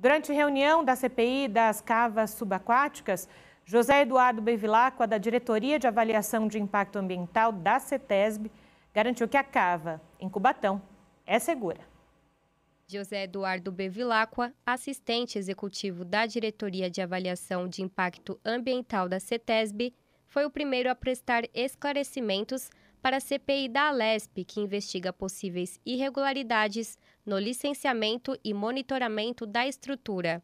Durante reunião da CPI das cavas subaquáticas, José Eduardo Bevilacqua, da Diretoria de Avaliação de Impacto Ambiental da CETESB, garantiu que a cava, em Cubatão, é segura. José Eduardo Bevilacqua, assistente executivo da Diretoria de Avaliação de Impacto Ambiental da CETESB, foi o primeiro a prestar esclarecimentos para a CPI da Alesp, que investiga possíveis irregularidades no licenciamento e monitoramento da estrutura.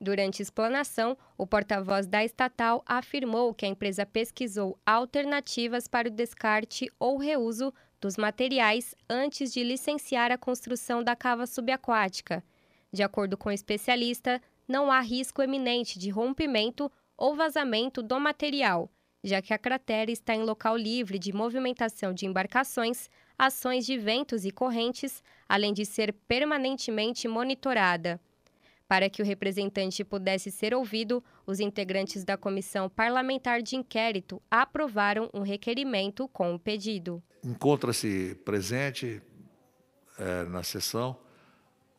Durante explanação, o porta-voz da estatal afirmou que a empresa pesquisou alternativas para o descarte ou reuso dos materiais antes de licenciar a construção da cava subaquática. De acordo com o especialista, não há risco eminente de rompimento ou vazamento do material já que a cratera está em local livre de movimentação de embarcações, ações de ventos e correntes, além de ser permanentemente monitorada. Para que o representante pudesse ser ouvido, os integrantes da Comissão Parlamentar de Inquérito aprovaram um requerimento com o pedido. Encontra-se presente é, na sessão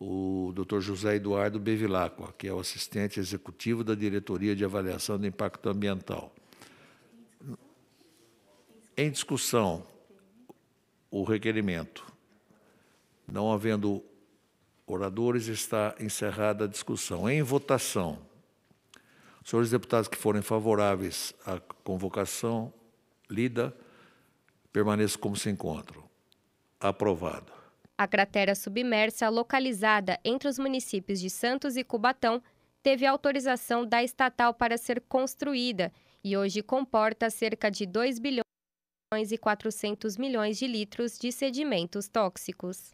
o Dr. José Eduardo Bevilacqua, que é o assistente executivo da Diretoria de Avaliação do Impacto Ambiental. Em discussão, o requerimento. Não havendo oradores, está encerrada a discussão. Em votação, os senhores deputados que forem favoráveis à convocação lida, permaneçam como se encontram. Aprovado. A cratera submersa, localizada entre os municípios de Santos e Cubatão, teve autorização da estatal para ser construída e hoje comporta cerca de 2 bilhões e 400 milhões de litros de sedimentos tóxicos.